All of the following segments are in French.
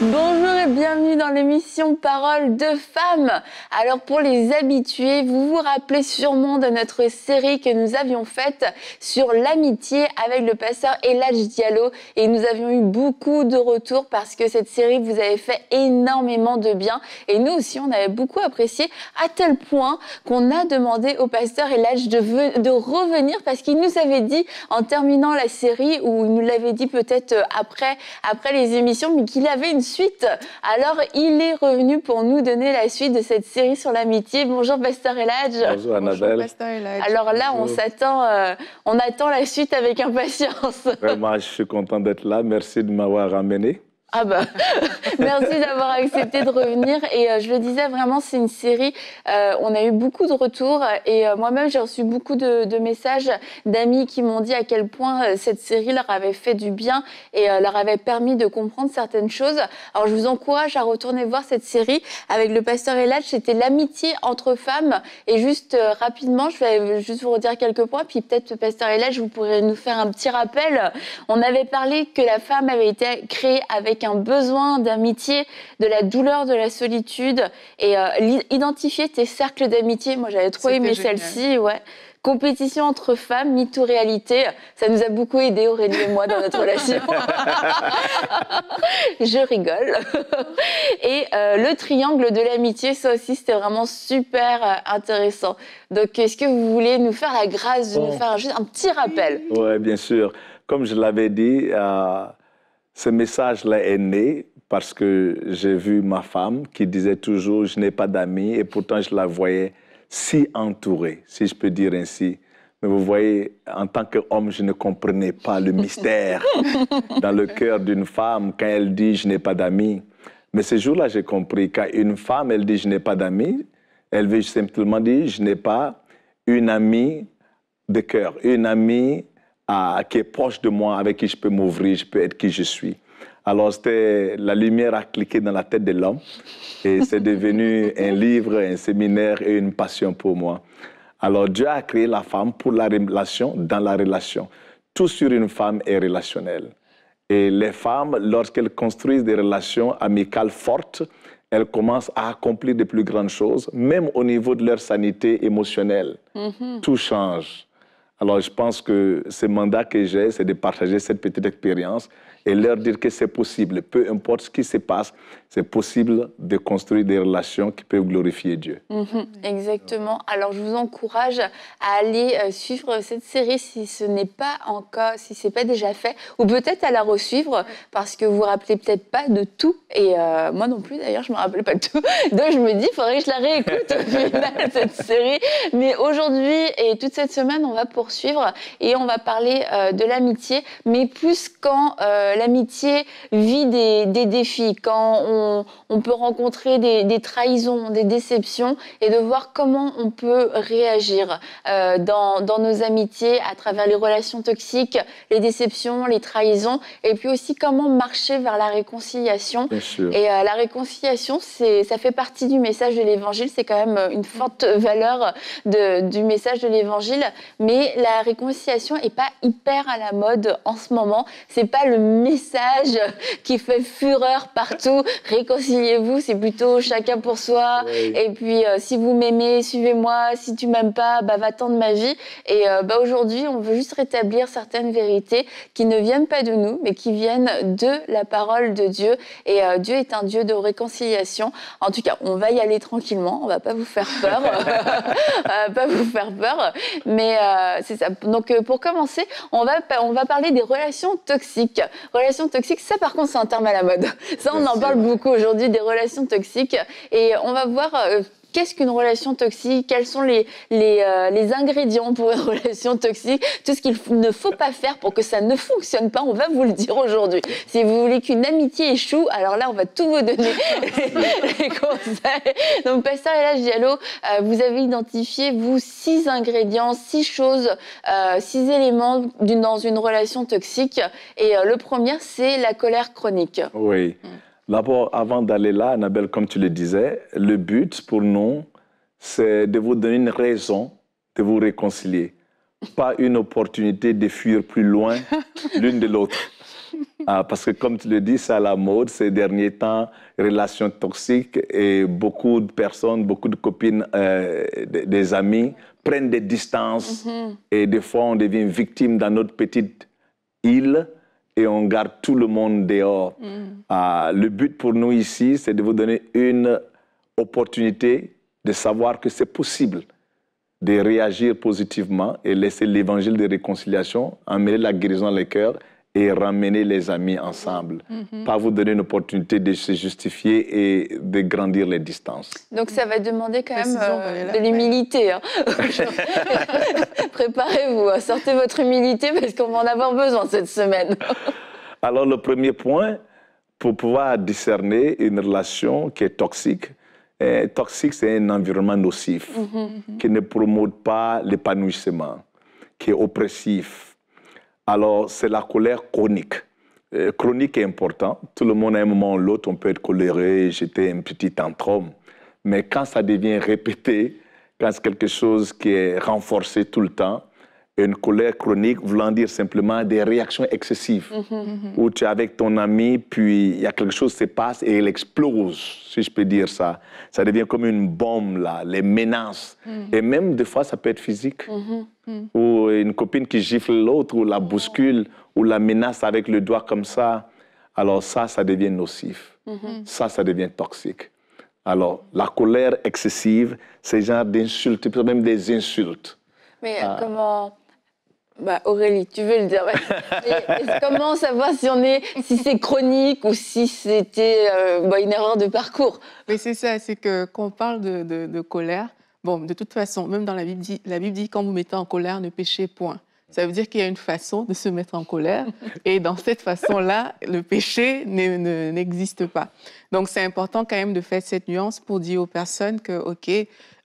До dans l'émission Parole de femmes. Alors pour les habitués, vous vous rappelez sûrement de notre série que nous avions faite sur l'amitié avec le pasteur Eladj Diallo et nous avions eu beaucoup de retours parce que cette série vous avait fait énormément de bien et nous aussi on avait beaucoup apprécié à tel point qu'on a demandé au pasteur Eladj de, de revenir parce qu'il nous avait dit en terminant la série ou il nous l'avait dit peut-être euh, après après les émissions mais qu'il avait une suite. Alors il est revenu pour nous donner la suite de cette série sur l'amitié. Bonjour Pasteur Eladj. Bonjour Annabelle. Alors là, on s'attend, euh, on attend la suite avec impatience. Vraiment, je suis content d'être là. Merci de m'avoir ramené. Ah bah, merci d'avoir accepté de revenir. Et euh, je le disais vraiment, c'est une série. Euh, on a eu beaucoup de retours et euh, moi-même j'ai reçu beaucoup de, messages d'amis qui m'ont dit à quel point cette série leur avait fait du bien et leur avait permis de comprendre certaines choses. Alors je vous encourage à retourner voir cette série avec le pasteur Elad. C'était l'amitié entre femmes. Et juste rapidement, je vais juste vous redire quelques points. Puis peut-être pasteur Elad, vous pourrez nous faire un petit rappel. On avait parlé que la femme avait été créée avec un besoin d'amitié, de la douleur de la solitude et euh, identifier tes cercles d'amitié. Moi, j'avais trop aimé celle-ci, ouais. Compétition entre femmes, mytho-réalité, ça nous a beaucoup aidé Aurélie et moi dans notre relation. Je rigole. Et euh, le triangle de l'amitié, ça aussi c'était vraiment super euh, intéressant. Donc est-ce que vous voulez nous faire la grâce de nous faire juste un petit rappel Oui, bien sûr. Comme je l'avais dit, à ce message-là est né parce que j'ai vu ma femme qui disait toujours je n'ai pas d'amis et pourtant je la voyais si entourée, si je peux dire ainsi. Mais vous voyez, en tant qu'homme, je ne comprenais pas le mystère dans le cœur d'une femme quand elle dit je n'ai pas d'amis. Mais ce jour-là, j'ai compris quand une femme, elle dit je n'ai pas d'amis, elle veut simplement dire je n'ai pas une amie de cœur, une amie qui est proche de moi, avec qui je peux m'ouvrir, je peux être qui je suis. Alors, c'était la lumière a cliqué dans la tête de l'homme et c'est devenu un livre, un séminaire et une passion pour moi. Alors, Dieu a créé la femme pour la relation, dans la relation. Tout sur une femme est relationnel. Et les femmes, lorsqu'elles construisent des relations amicales fortes, elles commencent à accomplir de plus grandes choses, même au niveau de leur sanité émotionnelle. Mhm. Tout change. Alors, je pense que ce mandat que j'ai, c'est de partager cette petite expérience et leur dire que c'est possible. Peu importe ce qui se passe, c'est possible de construire des relations qui peuvent glorifier Dieu. Mhm, exactement. Alors, je vous encourage à aller euh, suivre cette série si ce n'est pas encore, si c'est pas déjà fait, ou peut-être à la suivre parce que vous vous rappelez peut-être pas de tout. Et euh, moi non plus, d'ailleurs, je me rappelle pas de tout. Donc, je me dis, il faudrait que je la réécoute cette série. Mais aujourd'hui et toute cette semaine, on va pour suivre Et on va parler euh, de l'amitié, mais plus quand euh, l'amitié vit des, défis, quand on, on peut rencontrer des, trahisons, des déceptions et de voir comment on peut réagir euh, dans, nos amitiés à travers les relations toxiques, les déceptions, les trahisons et puis aussi comment marcher vers la réconciliation. Et euh, la réconciliation, c'est, ça fait partie du message de l'Évangile, c'est quand même euh, une forte valeur de, du message de l'Évangile, mais la réconciliation n'est pas hyper à la mode en ce moment. C'est pas le message qui fait fureur partout, réconciliation vous c'est plutôt chacun pour soi. Et puis, euh, si vous m'aimez, suivez-moi. Si tu m'aimes pas, bah, va-t'en de ma vie. Et euh, bah, aujourd'hui, on veut juste rétablir certaines vérités qui ne viennent pas de nous, mais qui viennent de la parole de Dieu. Et euh, Dieu est un Dieu de réconciliation. En tout cas, on va y aller tranquillement. On va pas vous faire peur. pas vous faire peur. Mais c'est ça. Donc, pour commencer, on va, on va parler des relations toxiques. Relations toxiques, ça, par contre, c'est un terme à la mode. Ça, on en parle beaucoup aujourd'hui des relations toxiques. Et on va voir euh, qu'est-ce qu'une relation toxique, quels sont les, les, euh, les, ingrédients pour une relation toxique, tout ce qu'il ne faut pas faire pour que ça ne fonctionne pas, on va vous le dire aujourd'hui. Si vous voulez qu'une amitié échoue, alors là, on va tout vous donner les, conseils. Donc, Pasteur Hélas Diallo, euh, vous avez identifié, vous, six ingrédients, six choses, six éléments dans une relation toxique. Et le premier, c'est la colère chronique. Oui. Mm. D'abord, avant d'aller là, Annabelle, comme tu le disais, le but pour nous, c'est de vous donner une raison de vous réconcilier, pas une opportunité de fuir plus loin l'une de l'autre. Ah, parce que comme tu le dis, c'est à la mode ces derniers temps, relations toxiques et beaucoup de personnes, beaucoup de copines, euh, des, amis prennent des distances mhm. et des fois on devient victime dans notre petite île et on garde tout le monde dehors. Mm. Ah, le but pour nous ici, c'est de vous donner une opportunité de savoir que c'est possible de réagir positivement et laisser l'évangile de réconciliation emmener la guérison dans les cœurs et ramener les amis ensemble. Mhm. Pas vous donner une opportunité de se justifier et de grandir les distances. Donc ça va demander quand même euh, de l'humilité. Hein. Préparez-vous, hein. sortez votre humilité parce qu'on va en avoir besoin cette semaine. Alors le premier point, pour pouvoir discerner une relation qui est toxique, eh, toxique c'est un environnement nocif mhm. qui ne promote pas l'épanouissement, qui est oppressif, alors, c'est la colère chronique. Euh, chronique est important. Tout le monde, à un moment ou l'autre, on peut être coléré, j'étais un petit tantrum. Mais quand ça devient répété, quand c'est quelque chose qui est renforcé tout le temps, une colère chronique voulant dire simplement des réactions excessives, mm-hmm. Mm-hmm. où tu es avec ton ami, puis il y a quelque chose qui se passe et il explose, si je peux dire ça. Ça devient comme une bombe, là, les menaces. Mm. Et même des fois, ça peut être physique, mm-hmm. mm. ou une copine qui gifle l'autre, ou la mm. bouscule, ou la menace avec le doigt comme ça. Alors ça, ça devient nocif. Ça, ça devient toxique. Alors, la colère excessive, c'est genre d'insultes, même des insultes. Mais ah. comment bah, Aurélie, tu veux le dire. Mais, comment savoir si on est, si c'est chronique ou si c'était euh, bah, une erreur de parcours Mais c'est ça, c'est que quand on parle de, colère, bon, de toute façon, même dans la Bible, la Bible dit quand vous mettez en colère, ne péchez point. Ça veut dire qu'il y a une façon de se mettre en colère. Et dans cette façon-là, le péché n'existe pas. Donc, c'est important quand même de faire cette nuance pour dire aux personnes que, OK,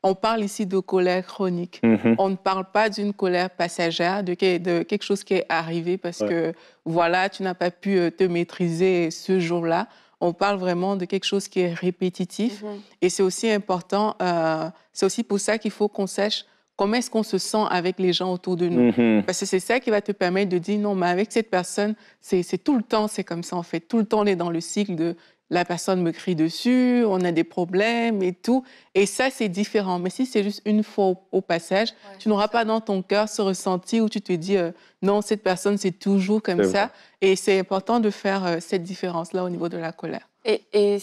on parle ici de colère chronique. Mhm. On ne parle pas d'une colère passagère, de, de, quelque chose qui est arrivé parce que, voilà, tu n'as pas pu euh, te maîtriser ce jour-là. On parle vraiment de quelque chose qui est répétitif. Mhm. Et c'est aussi important, euh, c'est aussi pour ça qu'il faut qu'on sache comment est-ce qu'on se sent avec les gens autour de nous. Mm-hmm. Parce que c'est ça qui va te permettre de dire non, mais avec cette personne, c'est tout le temps, c'est comme ça en fait. Tout le temps, on est dans le cycle de la personne me crie dessus, on a des problèmes et tout. Et ça, c'est différent. Mais si c'est juste une fois au, passage, tu n'auras pas dans ton cœur ce ressenti où tu te dis euh, non, cette personne, c'est toujours comme ça. Et c'est important de faire euh, cette différence-là au niveau de la colère. Et,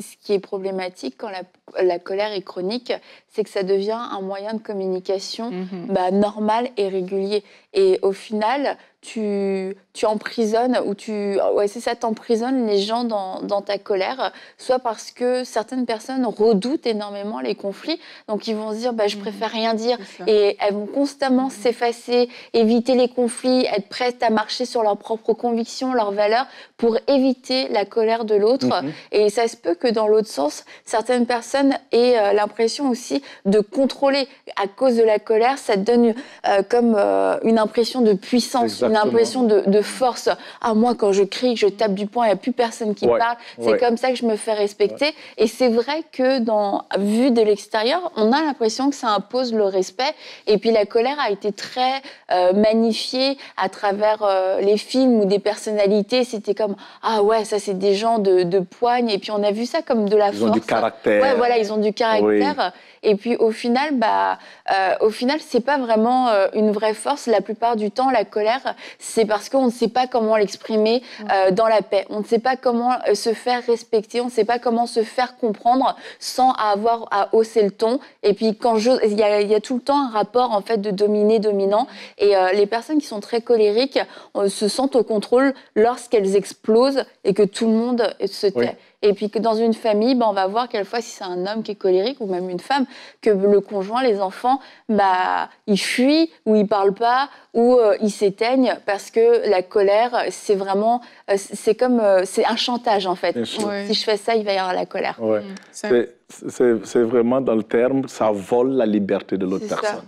ce qui est problématique quand la, colère est chronique, c'est que ça devient un moyen de communication mm-hmm. bah, normal et régulier. Et au final, tu, tu emprisonnes ou tu ah ouais c'est ça t'emprisonne les gens dans, ta colère soit parce que certaines personnes redoutent énormément les conflits donc ils vont se dire bah je mmh. préfère rien dire et elles vont constamment mmh. s'effacer éviter les conflits être prêtes à marcher sur leurs propres convictions leurs valeurs pour éviter la colère de l'autre mmh. et ça se peut que dans l'autre sens certaines personnes aient euh, l'impression aussi de contrôler à cause de la colère ça te donne euh, comme euh, une impression de puissance l'impression de, force. Ah, moi, quand je crie, je tape du poing, il n'y a plus personne qui parle. C'est comme ça que je me fais respecter. Et c'est vrai que, dans, vu de l'extérieur, on a l'impression que ça impose le respect. Et puis la colère a été très euh, magnifiée à travers euh, les films ou des personnalités. C'était comme ah ouais, ça c'est des gens de, poigne. Et puis on a vu ça comme de la force. Ils ont du caractère. Ouais, voilà, ils ont du caractère. Et puis au final, bah, euh, au final, c'est pas vraiment euh, une vraie force. La plupart du temps, la colère, c'est parce qu'on ne sait pas comment l'exprimer euh, dans la paix. On ne sait pas comment se faire respecter. On ne sait pas comment se faire comprendre sans avoir à hausser le ton. Et puis quand je, il y a, tout le temps un rapport en fait de dominé dominant. Et les personnes qui sont très colériques se sentent au contrôle lorsqu'elles explosent et que tout le monde se tait. Et puis que dans une famille, bah, on va voir quelquefois si c'est un homme qui est colérique ou même une femme, que le conjoint, les enfants, bah, ils fuient ou ils parlent pas ou il euh, ils s'éteignent parce que la colère, c'est vraiment, euh, c'est comme, euh, c'est un chantage en fait. Si je fais ça, il va y avoir la colère. Mm, c'est vraiment dans le terme, ça vole la liberté de l'autre personne.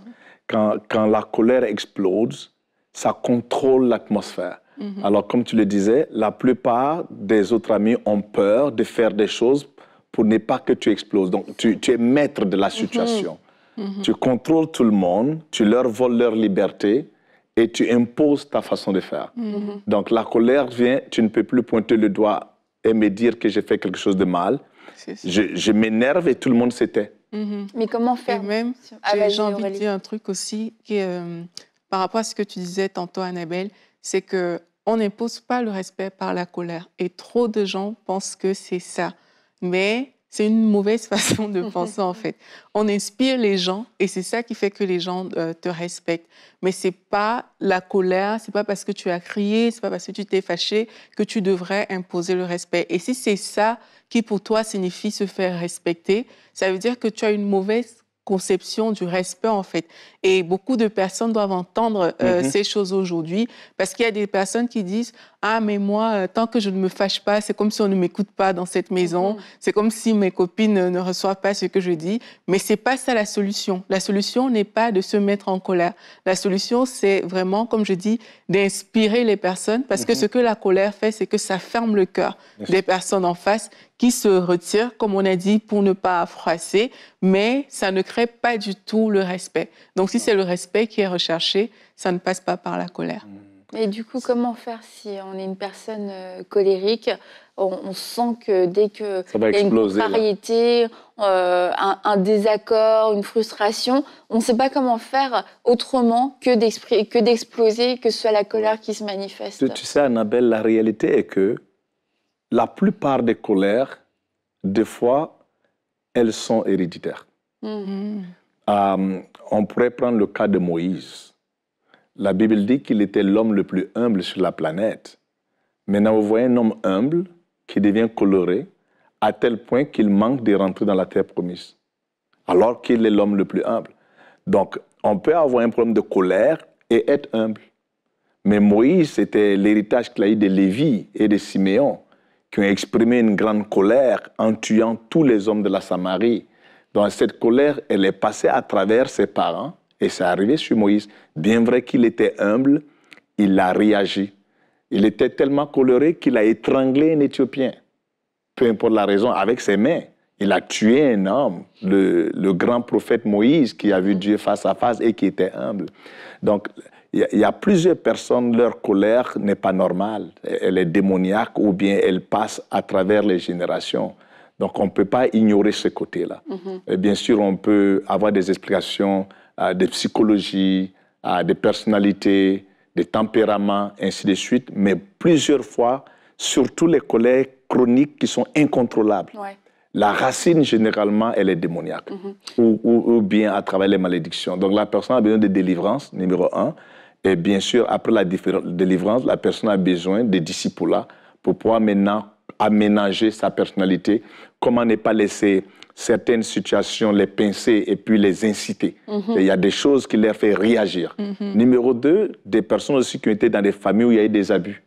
quand la colère explose, ça contrôle l'atmosphère Mhm. Alors, comme tu le disais, la plupart des autres amis ont peur de faire des choses pour ne pas que tu exploses. Donc, tu, es maître de la mhm. situation. Mhm. Tu contrôles tout le monde, tu leur voles leur liberté et tu imposes ta façon de faire. Donc, la colère vient, tu ne peux plus pointer le doigt et me dire que j'ai fait quelque chose de mal. Je, m'énerve et tout le monde s'éteint. Mais comment faire même, ah, J'ai envie de dire un truc aussi qui, euh, par rapport à ce que tu disais tantôt, Annabelle, c'est que on n'impose pas le respect par la colère. Et trop de gens pensent que c'est ça. Mais c'est une mauvaise façon de penser, en fait. On inspire les gens et c'est ça qui fait que les gens euh, te respectent. Mais c'est pas la colère, c'est pas parce que tu as crié, c'est pas parce que tu t'es fâché que tu devrais imposer le respect. Et si c'est ça qui pour toi signifie se faire respecter, ça veut dire que tu as une mauvaise conception du respect en fait. Et beaucoup de personnes doivent entendre euh, mm-hmm. ces choses aujourd'hui parce qu'il y a des personnes qui disent ah mais moi euh, tant que je ne me fâche pas c'est comme si on ne m'écoute pas dans cette maison mm-hmm. c'est comme si mes copines ne, reçoivent pas ce que je dis mais c'est pas ça la solution. La solution n'est pas de se mettre en colère. La solution c'est vraiment comme je dis d'inspirer les personnes parce que mm-hmm. ce que la colère fait c'est que ça ferme le cœur des personnes en face qui se retirent, comme on a dit, pour ne pas froisser, mais ça ne crée pas du tout le respect. Donc si c'est le respect qui est recherché, ça ne passe pas par la colère. Mm. Et du coup, comment faire si on est une personne euh, colérique on, sent que dès que y a une variété, euh, un, désaccord, une frustration, on ne sait pas comment faire autrement que d'exploser, que, que ce soit la colère qui se manifeste. Tu, tu sais, Annabelle, la réalité est que la plupart des colères, des fois, elles sont héréditaires. Mm-hmm. Euh, on pourrait prendre le cas de Moïse. La Bible dit qu'il était l'homme le plus humble sur la planète. Maintenant, on voyez un homme humble qui devient coloré à tel point qu'il manque de rentrer dans la terre promise, alors qu'il est l'homme le plus humble. Donc, on peut avoir un problème de colère et être humble. Mais Moïse, c'était l'héritage qu'il a de Lévi et de Siméon qui ont exprimé une grande colère en tuant tous les hommes de la Samarie. Donc cette colère, elle est passée à travers ses parents et c'est arrivé sur Moïse. Bien vrai qu'il était humble, il a réagi. Il était tellement coloré qu'il a étranglé un Éthiopien. Peu importe la raison, avec ses mains. Il a tué un homme, le, grand prophète Moïse, qui a vu Dieu face à face et qui était humble. Donc, il y, a plusieurs personnes, leur colère n'est pas normale. Elle est démoniaque ou bien elle passe à travers les générations. Donc on ne peut pas ignorer ce côté-là. Mhm. Bien sûr, on peut avoir des explications euh, de psychologie, euh, de personnalité, de tempérament, ainsi de suite, mais plusieurs fois, surtout les colères chroniques qui sont incontrôlables. La racine, généralement, elle est démoniaque, mhm. ou, ou, bien à travers les malédictions. Donc la personne a besoin de délivrance, numéro un. Et bien sûr, après la délivrance, la personne a besoin des disciples là pour pouvoir maintenant aménager sa personnalité, comment ne pas laisser certaines situations les pincer et puis les inciter. Mhm. Il y a des choses qui leur font réagir. Mhm. Numéro deux, des personnes aussi qui ont été dans des familles où il y a eu des abus.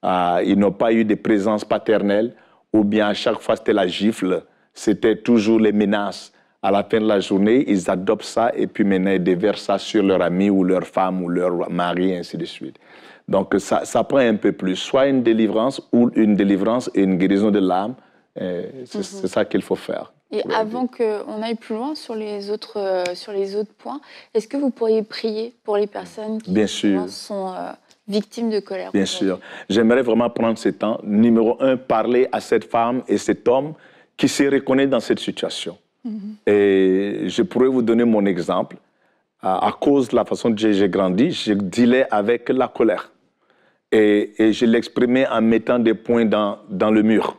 Ah, ils n'ont pas eu de présence paternelle, ou bien à chaque fois c'était la gifle, c'était toujours les menaces à la fin de la journée, ils adoptent ça et puis maintenant ils déversent ça sur leur ami ou leur femme ou leur mari, ainsi de suite. Donc ça, prend un peu plus, soit une délivrance ou une délivrance et une guérison de l'âme. Euh, mhm. C'est ça qu'il faut faire. Et avant qu'on aille plus loin sur les autres, euh, sur les autres points, est-ce que vous pourriez prier pour les personnes qui sont euh, victimes de colère Bien sûr. J'aimerais vraiment prendre ce temps. Numéro un, parler à cette femme et cet homme qui se reconnaît dans cette situation. Mhm. Et je pourrais vous donner mon exemple. À, cause de la façon dont j'ai grandi, je dealais avec la colère. Et, je l'exprimais en mettant des points dans, dans le mur.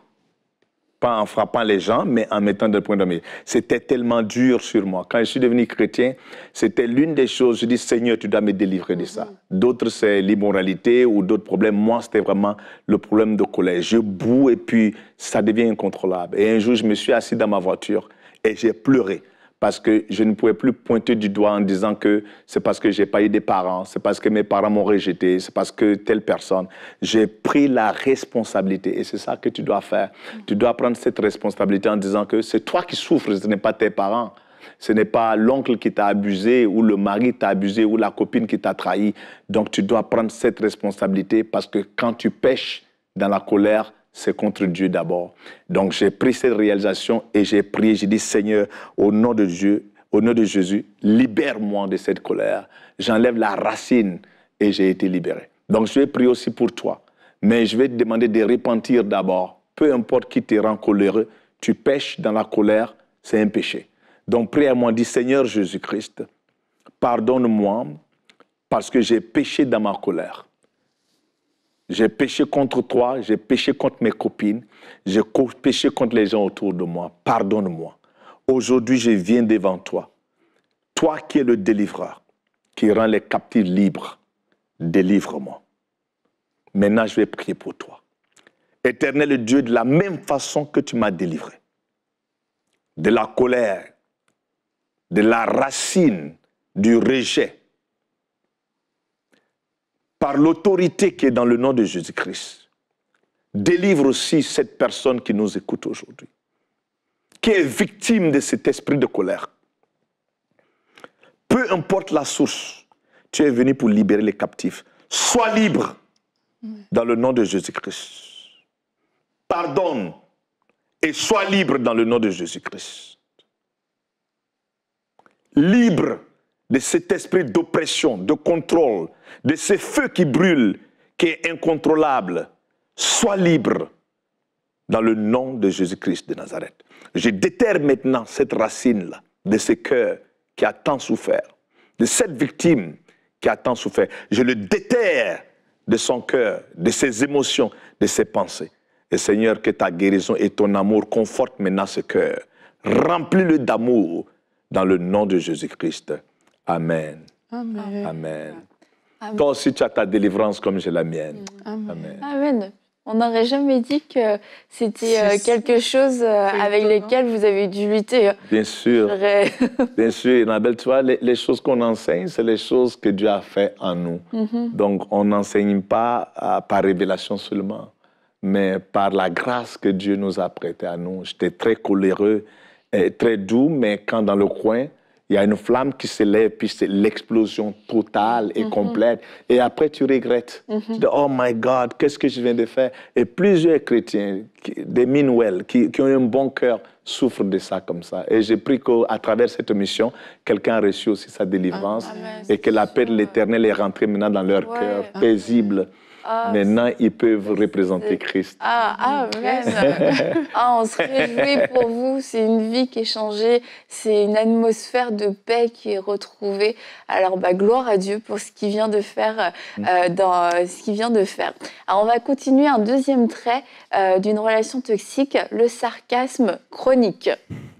Pas en frappant les gens, mais en mettant des points dans le mur. C'était tellement dur sur moi. Quand je suis devenu chrétien, c'était l'une des choses. Je dis, Seigneur, tu dois me délivrer de ça. Mhm. D'autres, c'est l'immoralité ou d'autres problèmes. Moi, c'était vraiment le problème de colère. Je boue et puis ça devient incontrôlable. Et un jour, je me suis assis dans ma voiture et j'ai pleuré parce que je ne pouvais plus pointer du doigt en disant que c'est parce que j'ai pas eu des parents, c'est parce que mes parents m'ont rejeté, c'est parce que telle personne. J'ai pris la responsabilité et c'est ça que tu dois faire. Tu dois prendre cette responsabilité en disant que c'est toi qui souffres, ce n'est pas tes parents. Ce n'est pas l'oncle qui t'a abusé ou le mari t'a abusé ou la copine qui t'a trahi. Donc tu dois prendre cette responsabilité parce que quand tu pêches dans la colère, c'est contre Dieu d'abord. Donc j'ai pris cette réalisation et j'ai prié, j'ai dit Seigneur, au nom de Dieu, au nom de Jésus, libère-moi de cette colère. J'enlève la racine et j'ai été libéré. Donc je vais prier aussi pour toi, mais je vais te demander de repentir d'abord. Peu importe qui te rend coléreux, tu pèches dans la colère, c'est un péché. Donc prie à moi dis « Seigneur Jésus-Christ, pardonne-moi parce que j'ai péché dans ma colère. J'ai péché contre toi, j'ai péché contre mes copines, j'ai péché contre les gens autour de moi. Pardonne-moi. Aujourd'hui, je viens devant toi. Toi qui es le délivreur, qui rend les captifs libres, délivre-moi. Maintenant, je vais prier pour toi. Éternel Dieu, de la même façon que tu m'as délivré de la colère, de la racine, du rejet, par l'autorité qui est dans le nom de Jésus-Christ, délivre aussi cette personne qui nous écoute aujourd'hui, qui est victime de cet esprit de colère. Peu importe la source, tu es venu pour libérer les captifs. Sois libre dans le nom de Jésus-Christ. Pardonne et sois libre dans le nom de Jésus-Christ. Libre de cet esprit d'oppression, de contrôle, de ce feu qui brûle, qui est incontrôlable. Sois libre dans le nom de Jésus-Christ de Nazareth. Je déterre maintenant cette racine-là de ce cœur qui a tant souffert, de cette victime qui a tant souffert. Je le déterre de son cœur, de ses émotions, de ses pensées. Et Seigneur, que ta guérison et ton amour confortent maintenant ce cœur. Remplis-le d'amour dans le nom de Jésus-Christ. Amen. Amen. Toi aussi, tu as ta délivrance comme j'ai la mienne. Amen. On n'aurait jamais dit que c'était euh, quelque chose euh, avec lequel vous avez dû lutter. Hein. Bien sûr. Bien sûr, Annabelle, tu vois, les, choses qu'on enseigne, c'est les choses que Dieu a fait en nous. Mm-hmm. Donc, on n'enseigne pas euh, par révélation seulement, mais par la grâce que Dieu nous a prêtée à nous. J'étais très coléreux, et très doux, mais quand dans le coin, il y a une flamme qui s'élève, puis c'est l'explosion totale et mhm. complète. Et après, tu regrettes. Mm dis, oh my God, qu'est-ce que je viens de faire Et plusieurs chrétiens, des Minuel, qui, ont un bon cœur, souffrent de ça comme ça. Et j'ai pris qu'à travers cette mission, quelqu'un a reçu aussi sa délivrance ah, ah, et que la paix de l'Éternel est rentrée maintenant dans leur cœur, paisible. Ah. Ah, Maintenant, ils peuvent représenter Christ. Ah, ah, ah on se réjouit pour vous. C'est une vie qui est changée. C'est une atmosphère de paix qui est retrouvée. Alors, bah, gloire à Dieu pour ce qu'il vient de faire. Mm. Euh, dans euh, ce vient de faire. on va continuer un deuxième trait euh, d'une relation toxique, le sarcasme chronique.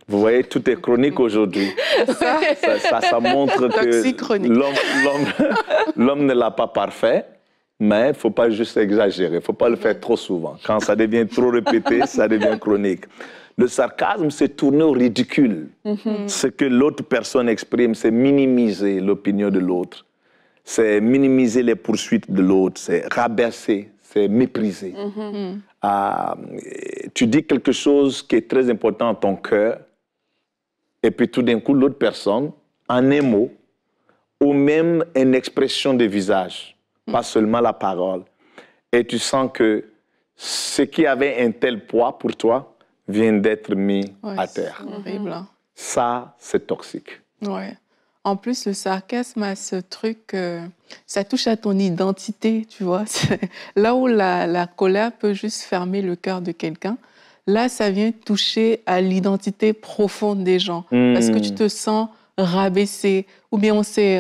Vous voyez, tout est chronique aujourd'hui. ça, montre que l'homme ne l'a pas parfait mais il faut pas juste exagérer, Il faut pas le faire trop souvent. Quand ça devient trop répété, ça devient chronique. Le sarcasme, c'est tourner au ridicule. Mhm. Ce que l'autre personne exprime, c'est minimiser l'opinion de l'autre, c'est minimiser les poursuites de l'autre, c'est rabaisser, c'est mépriser. Mhm. Ah, tu dis quelque chose qui est très important à ton cœur, et puis tout d'un coup, l'autre personne, en un mot, ou même une expression de visage, pas mm. seulement la parole. Et tu sens que ce qui avait un tel poids pour toi vient d'être mis à terre. Horrible. Mm-hmm. Mm-hmm. Ça, c'est toxique. Ouais. En plus, le sarcasme a ce truc, euh, ça touche à ton identité, tu vois. Là où la, colère peut juste fermer le cœur de quelqu'un, là, ça vient toucher à l'identité profonde des gens. Parce que tu mm. te sens rabaissé, ou bien on s'est,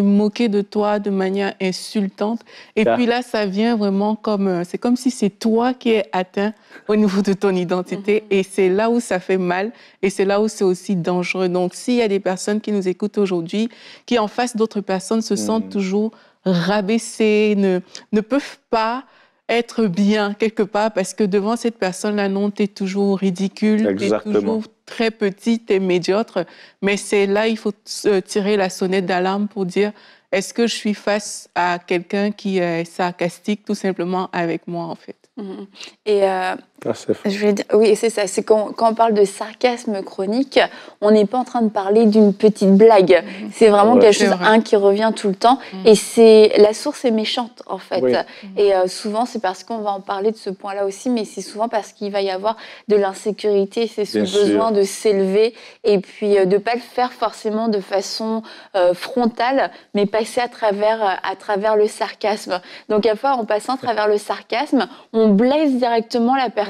moqué de toi de manière insultante. Et puis là, ça vient vraiment comme, euh, c'est comme si c'est toi qui es atteint au niveau de ton identité, mhm. et c'est là où ça fait mal, et c'est là où c'est aussi dangereux. Donc, s'il y a des personnes qui nous écoutent aujourd'hui, qui en face d'autres personnes se mhm. sentent toujours rabaissées, ne peuvent pas être bien quelque part parce que devant cette personne-là, non, tu toujours ridicule, tu toujours très petite et médiocre. Mais c'est là il faut euh, tirer la sonnette d'alarme pour dire est-ce que je suis face à quelqu'un qui est sarcastique tout simplement avec moi en fait. Mm-hmm. Et euh, ah, je oui, c'est ça. C'est quand, on parle de sarcasme chronique, on n'est pas en train de parler d'une petite blague. Mhm. C'est vraiment quelque chose, un, qui revient tout le temps. Mhm. Et c'est la source est méchante, en fait. Et euh, souvent, c'est parce qu'on va en parler de ce point-là aussi, mais c'est souvent parce qu'il va y avoir de l'insécurité. C'est ce besoin de s'élever et puis euh, de ne pas le faire forcément de façon euh, frontale, mais passer à travers, à travers le sarcasme. Donc, à fois, en passant à travers le sarcasme, on blesse directement la personne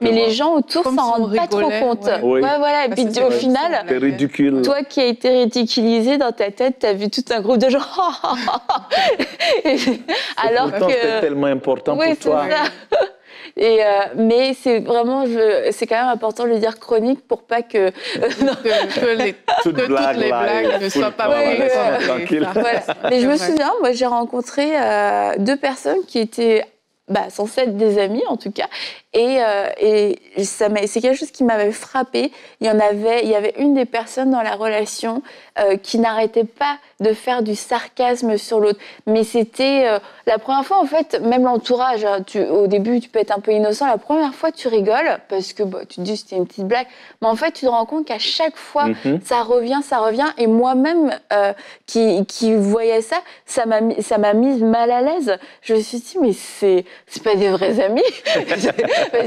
mais les gens autour s'en rendent pas trop compte. voilà. Et puis au final, toi qui as été ridiculisé dans ta tête, tu as vu tout un groupe de gens. Alors pourtant, que c'est tellement important pour toi. Et euh, mais c'est vraiment, c'est quand même important de le dire chronique pour pas que, que, toutes les blagues ne soient pas mal Mais je me souviens, moi j'ai rencontré euh, deux personnes qui étaient bah, censé être des amis en tout cas. Et, euh, et ça c'est quelque chose qui m'avait frappé. Il y en avait, il y avait une des personnes dans la relation euh, qui n'arrêtait pas de faire du sarcasme sur l'autre. Mais c'était euh, la première fois en fait, même l'entourage. Hein, au début, tu peux être un peu innocent. La première fois, tu rigoles parce que bah, tu te dis c'était une petite blague. Mais en fait, tu te rends compte qu'à chaque fois, mhm. ça revient, ça revient. Et moi-même, qui, qui voyais ça, ça m'a mise mal à l'aise. Je me suis dit mais c'est c'est pas des vrais amis.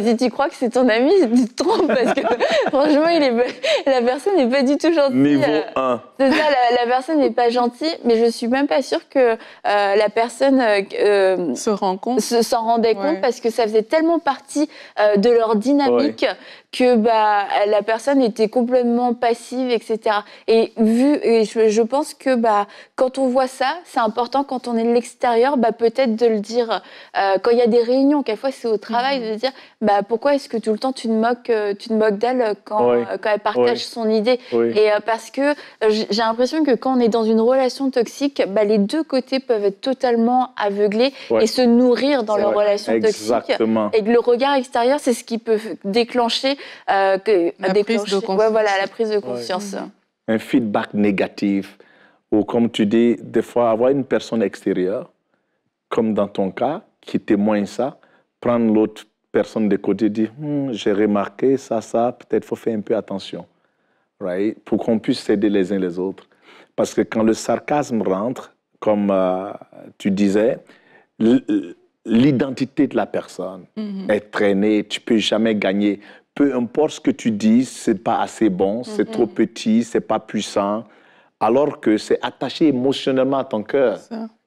si tu crois que c'est ton ami, tu te trompes parce que franchement, il est, la personne n'est pas du tout gentille. Niveau 1. Euh, c'est ça, la, personne n'est pas gentille, mais je suis même pas sûre que euh, la personne euh, se rend compte. s'en rendait compte parce que ça faisait tellement partie de leur dynamique que bah, la personne était complètement passive, etc. Et vu, je, pense que bah, quand on voit ça, c'est important quand on est de l'extérieur, bah, peut-être de le dire. Euh, quand il y a des réunions, quelquefois c'est au travail, mm-hmm. de dire bah, pourquoi est-ce que tout le temps tu te moques, euh, tu moques d'elle quand, euh, elle partage son idée Et parce que j'ai l'impression que quand on est dans une relation toxique, bah, les deux côtés peuvent être totalement aveuglés et se nourrir dans leur relation Exactement. toxique. Et le regard extérieur, c'est ce qui peut déclencher euh, que la prise de conscience. voilà, la prise de conscience. Mhm. Un feedback négatif, ou comme tu dis, des fois avoir une personne extérieure, comme dans ton cas, qui témoigne ça, prendre l'autre personne de côté, dire hmm, j'ai remarqué ça, ça, peut-être faut faire un peu attention, right? pour qu'on puisse s'aider les uns les autres. Parce que quand le sarcasme rentre, comme euh, tu disais, l'identité de la personne mhm. est traînée, tu peux jamais gagner peu importe ce que tu dis, c'est pas assez bon, c'est trop petit, c'est pas puissant, alors que c'est attaché émotionnellement à ton cœur.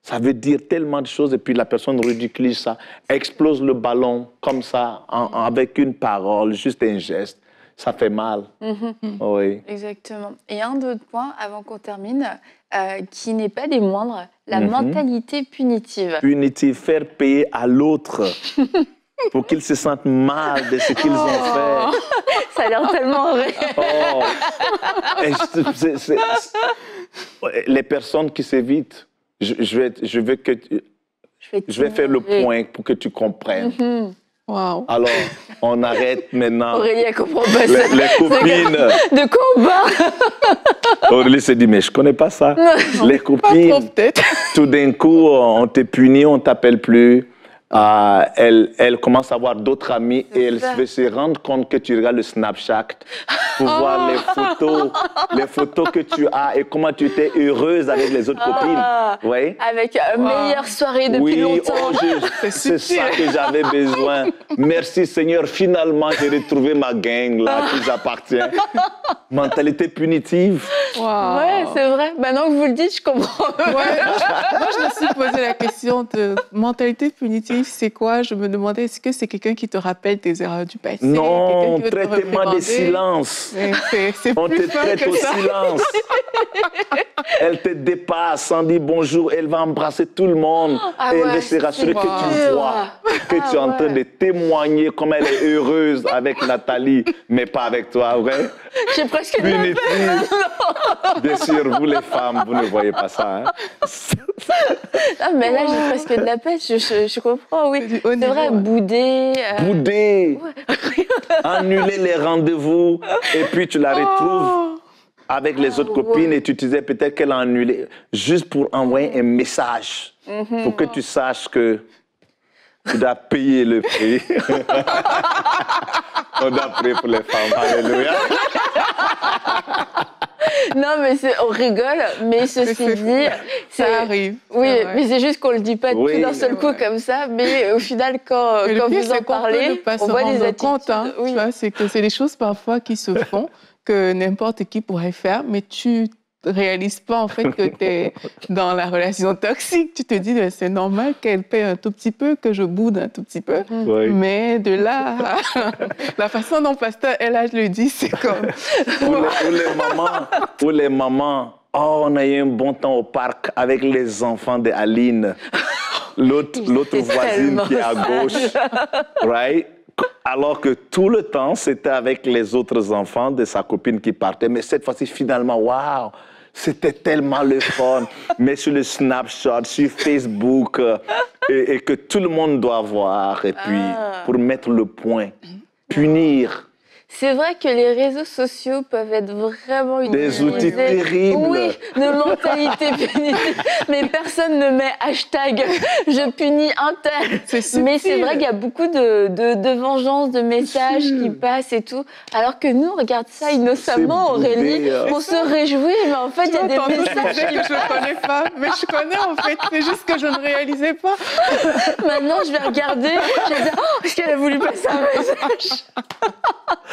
Ça. veut dire tellement de choses et puis la personne ridiculise ça, explose le ballon comme ça, avec une parole, juste un geste. Ça fait mal. Mm-hmm. Ah oui. Exactement. Et un autre point avant qu'on termine, euh, qui n'est pas des moindres, la mm-hmm. mentalité punitive. Punitive, faire payer à l'autre. pour qu'ils se sentent mal de ce qu'ils ont oh. fait. Ça a l'air tellement vrai. Oh. Les personnes qui s'évitent, je, vais, je que je vais, faire le point pour que tu comprennes. Mm-hmm. Alors, on arrête maintenant. Aurélie, elle comprend pas Les, les copines. De combat. Aurélie s'est dit, mais je connais pas ça. les copines. tout d'un coup, on t'est puni, on t'appelle plus. Ah, elle, elle, commence à avoir d'autres amis et elle veut se rendre compte que tu regardes le Snapchat pour oh. voir les photos, les photos que tu as et comment tu étais heureuse avec les autres ah, copines. Avec euh, meilleure soirée depuis longtemps. Oh, c'est ça que j'avais besoin. Merci Seigneur, finalement j'ai retrouvé ma gang là qui appartient Mentalité punitive. Ouais, c'est vrai. Maintenant que vous le dites, je comprends. Moi, je me suis posé la question de mentalité punitive c'est quoi Je me demandais, est-ce que c'est quelqu'un qui te rappelle tes erreurs du passé Non, traitement des silences. On te traite au silence. elle te dépasse, on dit bonjour, elle va embrasser tout le monde ah et elle va se rassurer que tu vois, que ah tu es en train de témoigner comme elle est heureuse avec Nathalie, mais pas avec toi, vrai J'ai presque Bien sûr, vous les femmes, vous ne voyez pas ça. Hein ah, mais là, j'ai presque de la pêche, je, je, comprends, oui. C'est vrai, bouder. Euh, bouder Annuler les rendez-vous, et puis tu la retrouves. Oh. avec les autres ah, copines et tu disais peut-être qu'elle a annulé, juste pour envoyer un message, mhm. pour que tu saches que tu dois payer le prix. On a payé pour les femmes, alléluia. non, mais on rigole, mais ceci dit, ça arrive. Oui, mais c'est juste qu'on le dit pas tout d'un seul coup comme ça, mais au final, quand, quand vous en parlez, on, voit les hein. attitudes. Compte, oui. c'est que c'est des choses parfois qui se font que n'importe qui pourrait faire, mais tu réalise pas en fait que tu es dans la relation toxique. Tu te dis c'est normal qu'elle paie un tout petit peu, que je boude un tout petit peu. Mais de là, la façon dont Pasteur je le dit, c'est comme. pour les, mamans, les mamans. Oh, on a eu un bon temps au parc avec les enfants de Aline. L'autre, l'autre voisine qui est à gauche. Right? Alors que tout le temps, c'était avec les autres enfants de sa copine qui partait. Mais cette fois-ci, finalement, waouh! C'était tellement le fun. Mais sur le Snapchat, sur Facebook, euh, et, que tout le monde doit voir. Et puis, ah. pour mettre le point, punir c'est vrai que les réseaux sociaux peuvent être vraiment une Des outils terribles. Oui, de mentalité punitive. Mais personne ne met hashtag je punis un tel. Mais c'est vrai qu'il y a beaucoup de, de, de vengeance, de messages qui passent et tout. Alors que nous, on regarde ça innocemment, Aurélie. Hein. On se réjouit, mais en fait, il y a des messages. que je connais pas, mais je connais en fait. C'est juste que je ne réalisais pas. Maintenant, je vais regarder. Je vais dire, oh, est-ce qu'elle a voulu passer un message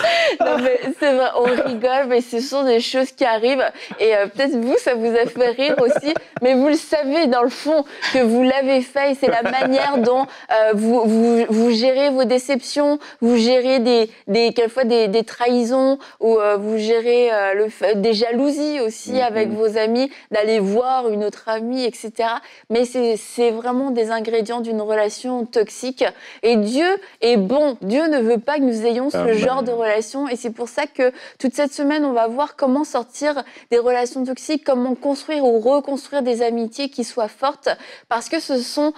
non, mais c'est vrai, on rigole, mais ce sont des choses qui arrivent. Et euh, peut-être vous, ça vous a fait rire aussi, mais vous le savez dans le fond que vous l'avez fait. C'est la manière dont euh, vous, vous, gérez vos déceptions, vous gérez des, des quelquefois des, trahisons, ou euh, vous gérez le, des jalousies aussi mm-hmm. avec vos amis, d'aller voir une autre amie, etc. Mais c'est vraiment des ingrédients d'une relation toxique. Et Dieu est bon. Dieu ne veut pas que nous ayons ce genre de relation et c'est pour ça que toute cette semaine, on va voir comment sortir des relations toxiques, comment construire ou reconstruire des amitiés qui soient fortes, parce que ce sont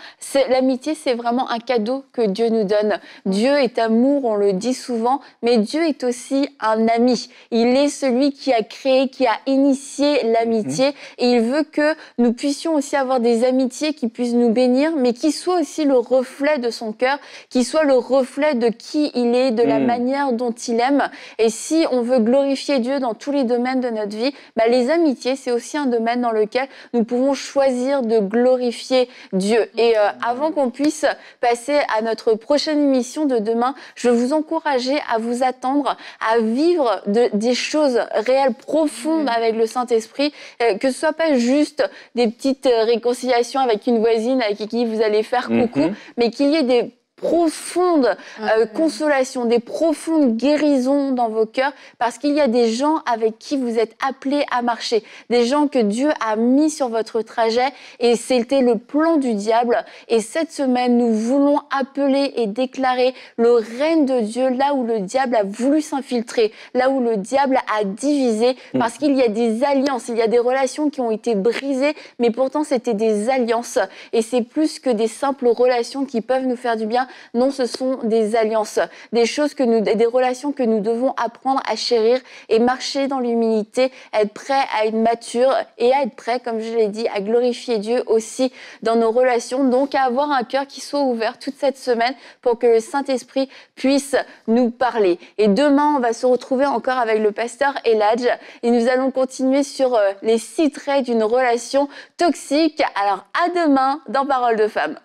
l'amitié, c'est vraiment un cadeau que Dieu nous donne. Dieu est amour, on le dit souvent, mais Dieu est aussi un ami. Il est celui qui a créé, qui a initié l'amitié, mhm. et il veut que nous puissions aussi avoir des amitiés qui puissent nous bénir, mais qui soient aussi le reflet de son cœur, qui soient le reflet de qui il est, de la mm. manière dont il est et si on veut glorifier Dieu dans tous les domaines de notre vie, bah, les amitiés, c'est aussi un domaine dans lequel nous pouvons choisir de glorifier Dieu. Et euh, avant qu'on puisse passer à notre prochaine émission de demain, je veux vous encourager à vous attendre, à vivre des choses réelles, profondes mm-hmm. avec le Saint-Esprit, euh, que ce soit pas juste des petites euh, réconciliations avec une voisine avec qui vous allez faire mm-hmm. coucou, mais qu'il y ait des profondes euh, mm-hmm. consolations, des profondes guérisons dans vos cœurs, parce qu'il y a des gens avec qui vous êtes appelés à marcher, des gens que Dieu a mis sur votre trajet, et c'était le plan du diable. Et cette semaine, nous voulons appeler et déclarer le règne de Dieu là où le diable a voulu s'infiltrer, là où le diable a divisé, mm. parce qu'il y a des alliances, il y a des relations qui ont été brisées, mais pourtant c'était des alliances, et c'est plus que des simples relations qui peuvent nous faire du bien non, ce sont des alliances, des choses que nous, des relations que nous devons apprendre à chérir et marcher dans l'humilité, être prêt à être mature et à être prêt, comme je l'ai dit, à glorifier Dieu aussi dans nos relations. Donc, à avoir un cœur qui soit ouvert toute cette semaine pour que le Saint-Esprit puisse nous parler. Et demain, on va se retrouver encore avec le pasteur Eladj et nous allons continuer sur euh, les six traits d'une relation toxique. Alors, à demain dans Parole de femme.